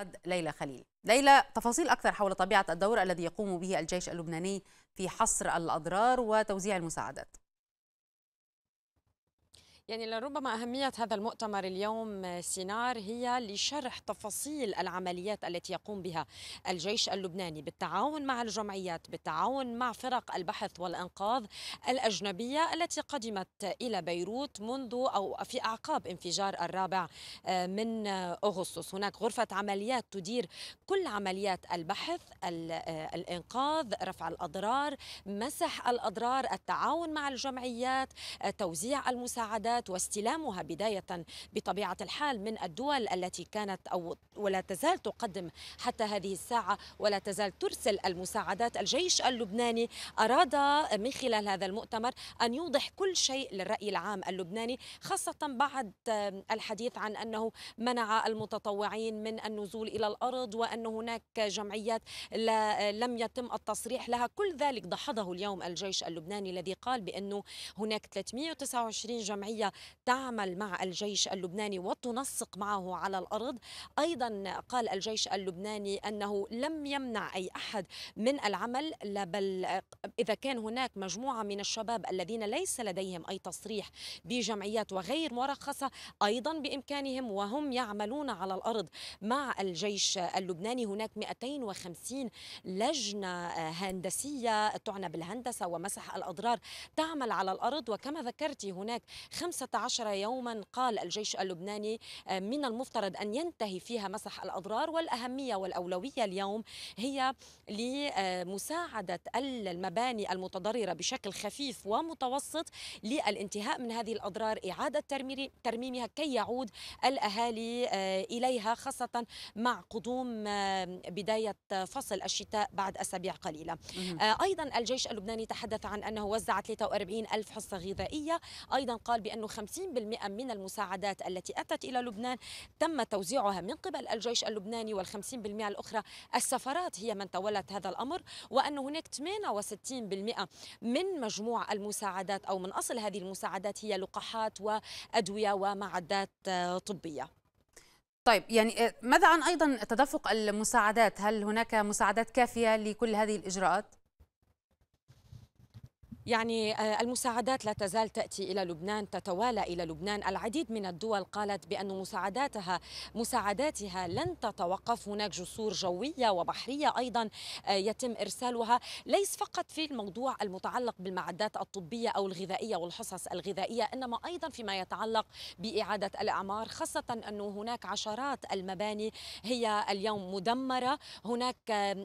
قد ليلى خليل ليلى تفاصيل أكثر حول طبيعة الدور الذي يقوم به الجيش اللبناني في حصر الأضرار وتوزيع المساعدات يعني لربما أهمية هذا المؤتمر اليوم آه، سينار هي لشرح تفاصيل العمليات التي يقوم بها الجيش اللبناني بالتعاون مع الجمعيات بالتعاون مع فرق البحث والإنقاذ الأجنبية التي قدمت إلى بيروت منذ أو في أعقاب انفجار الرابع آه، من آه، أغسطس هناك غرفة عمليات تدير كل عمليات البحث الإنقاذ رفع الأضرار مسح الأضرار التعاون مع الجمعيات توزيع المساعدات العقوبات واستلامها بداية بطبيعة الحال من الدول التي كانت أو ولا تزال تقدم حتى هذه الساعة ولا تزال ترسل المساعدات الجيش اللبناني أراد من خلال هذا المؤتمر أن يوضح كل شيء للرأي العام اللبناني خاصة بعد الحديث عن أنه منع المتطوعين من النزول إلى الأرض وأن هناك جمعيات لم يتم التصريح لها كل ذلك دحضه اليوم الجيش اللبناني الذي قال بأنه هناك 329 جمعية السورية تعمل مع الجيش اللبناني وتنسق معه على الأرض أيضا قال الجيش اللبناني أنه لم يمنع أي أحد من العمل بل إذا كان هناك مجموعة من الشباب الذين ليس لديهم أي تصريح بجمعيات وغير مرخصة أيضا بإمكانهم وهم يعملون على الأرض مع الجيش اللبناني هناك 250 لجنة هندسية تعنى بالهندسة ومسح الأضرار تعمل على الأرض وكما ذكرتي هناك 15 يوما قال الجيش اللبناني آه، من المفترض أن ينتهي فيها مسح الأضرار والأهمية والأولوية اليوم هي لمساعدة المباني المتضررة بشكل خفيف ومتوسط للانتهاء من هذه الأضرار إعادة ترميمها كي يعود الأهالي آه، إليها خاصة مع قدوم آه، بداية فصل الشتاء بعد أسابيع قليلة أيضا الجيش اللبناني تحدث عن أنه وزع 43 ألف حصة غذائية أيضا قال بأن أنه 50% من المساعدات التي أتت إلى لبنان تم توزيعها من قبل الجيش اللبناني وال50% الأخرى السفارات هي من تولت هذا الأمر وأن هناك 68% من مجموع المساعدات أو من أصل هذه المساعدات هي لقاحات وأدوية ومعدات آه، طبية طيب يعني آه، ماذا عن ايضا تدفق المساعدات؟ هل هناك مساعدات كافيه لكل هذه الاجراءات؟ يعني آه، المساعدات لا تزال تأتي إلى لبنان تتوالى إلى لبنان العديد من الدول قالت بأن مساعداتها مساعداتها لن تتوقف هناك جسور جوية وبحرية أيضا آه، يتم إرسالها ليس فقط في الموضوع المتعلق بالمعدات الطبية أو الغذائية والحصص الغذائية إنما أيضا فيما يتعلق بإعادة الأعمار خاصة أنه هناك عشرات المباني هي اليوم مدمرة هناك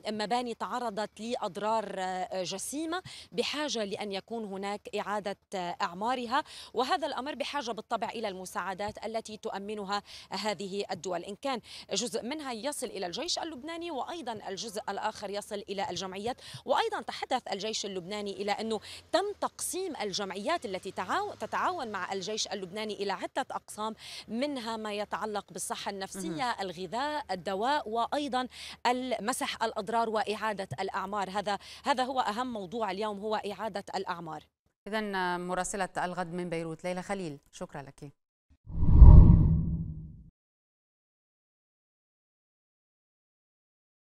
مباني تعرضت لأضرار آه، جسيمة بحاجة لأن يكون هناك إعادة أعمارها وهذا الأمر بحاجة بالطبع إلى المساعدات التي تؤمنها هذه الدول إن كان جزء منها يصل إلى الجيش اللبناني وأيضا الجزء الآخر يصل إلى الجمعيات وأيضا تحدث الجيش اللبناني إلى أنه تم تقسيم الجمعيات التي تتعاون مع الجيش اللبناني إلى عدة أقسام منها ما يتعلق بالصحة النفسية الغذاء الدواء وأيضا مسح الأضرار وإعادة الأعمار هذا هذا هو أهم موضوع اليوم هو إعادة الأعمار إذا مراسلة الغد من بيروت ليلى خليل شكرا لك